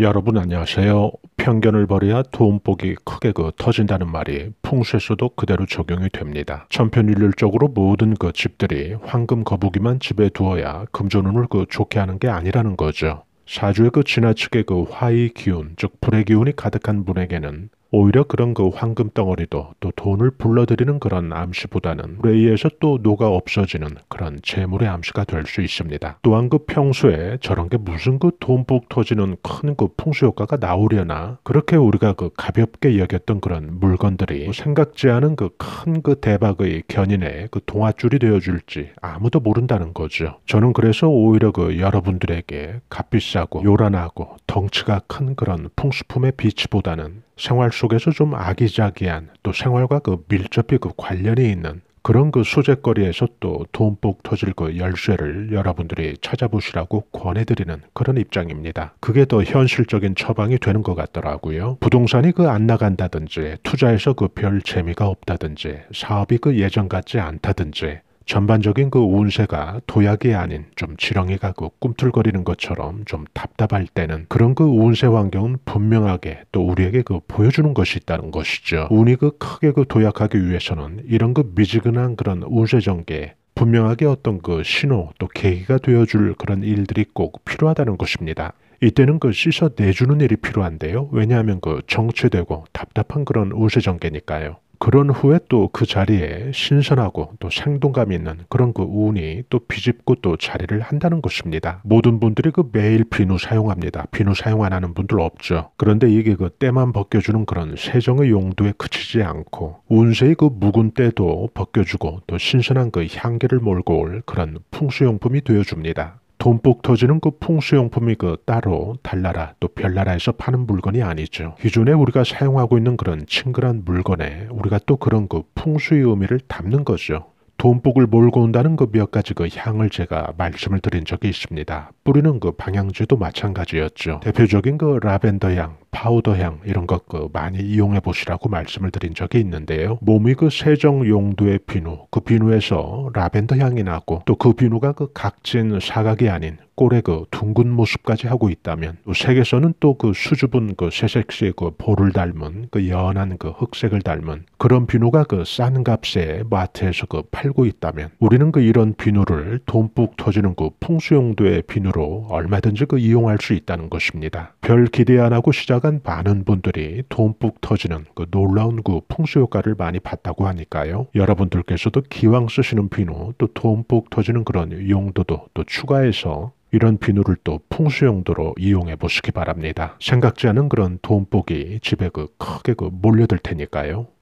여러분 안녕하세요. 편견을 버려야 돈복이 크게 그 터진다는 말이 풍수에서도 그대로 적용이 됩니다. 천편일률적으로 모든 그 집들이 황금 거북이만 집에 두어야 금전운을 그 좋게 하는 게 아니라는 거죠. 사주의 그 지나치게 그 화의 기운, 즉 불의 기운이 가득한 분에게는 오히려 그런 그 황금 덩어리도 또 돈을 불러들이는 그런 암시보다는 레이에서 또 녹아 없어지는 그런 재물의 암시가 될 수 있습니다. 또한 그 평소에 저런 게 무슨 그 돈북 터지는 큰 그 풍수 효과가 나오려나 그렇게 우리가 그 가볍게 여겼던 그런 물건들이 생각지 않은 그 큰그 그 대박의 견인에 그동화줄이 되어줄지 아무도 모른다는 거죠. 저는 그래서 오히려 그 여러분들에게 값비싸고 요란하고 덩치가 큰 그런 풍수품의 빛보다는 이 생활 속에서 좀 아기자기한 또 생활과 그 밀접히 그 관련이 있는 그런 그 소재거리에서 또 돈복 터질 그 열쇠를 여러분들이 찾아보시라고 권해드리는 그런 입장입니다. 그게 더 현실적인 처방이 되는 것 같더라고요. 부동산이 그 안 나간다든지 투자에서 그 별 재미가 없다든지 사업이 그 예전 같지 않다든지 전반적인 그 운세가 도약이 아닌 좀 지렁이 가고 그 꿈틀거리는 것처럼 좀 답답할 때는 그런 그 운세 환경은 분명하게 또 우리에게 그 보여주는 것이 있다는 것이죠. 운이 그 크게 그 도약하기 위해서는 이런 그 미지근한 그런 운세 전개 분명하게 어떤 그 신호 또 계기가 되어줄 그런 일들이 꼭 필요하다는 것입니다. 이때는 그 씻어 내주는 일이 필요한데요. 왜냐하면 그 정체되고 답답한 그런 운세 전개니까요. 그런 후에 또 그 자리에 신선하고 또 생동감 있는 그런 그 운이 또 비집고 또 자리를 한다는 것입니다. 모든 분들이 그 매일 비누 사용합니다. 비누 사용 안 하는 분들 없죠. 그런데 이게 그 때만 벗겨주는 그런 세정의 용도에 그치지 않고 운세의 그 묵은 때도 벗겨주고 또 신선한 그 향기를 몰고 올 그런 풍수용품이 되어줍니다. 돈복 터지는 그 풍수용품이 그 따로 달나라 또 별나라에서 파는 물건이 아니죠. 기존에 우리가 사용하고 있는 그런 친근한 물건에 우리가 또 그런 그 풍수의 의미를 담는 거죠. 돈복을 몰고 온다는 그 몇 가지 그 향을 제가 말씀을 드린 적이 있습니다. 뿌리는 그 방향제도 마찬가지였죠. 대표적인 그 라벤더 향, 파우더 향 이런 것 그 많이 이용해 보시라고 말씀을 드린 적이 있는데요. 몸이 그 세정 용도의 비누, 그 비누에서 라벤더 향이 나고 또 그 비누가 그 각진 사각이 아닌 꼴에그 둥근 모습까지 하고 있다면 또 색에서는 또 그 수줍은 그 새색시의 그 볼을 닮은 그 연한 그 흑색을 닮은 그런 비누가 그싼 값에 마트에서 그 팔고 있다면 우리는 그 이런 비누를 돈뿍 터지는 그 풍수용도의 비누로 얼마든지 그 이용할 수 있다는 것입니다. 별 기대 안 하고 시작한 많은 분들이 돈뿍 터지는 그 놀라운 그 풍수 효과를 많이 봤다고 하니까요. 여러분들께서도 기왕 쓰시는 비누 또 돈뿍 터지는 그런 용도도 또 추가해서 이런 비누를 또 풍수 용도로 이용해 보시기 바랍니다. 생각지 않은 그런 돈복이 집에 그 크게 그 몰려들 테니까요.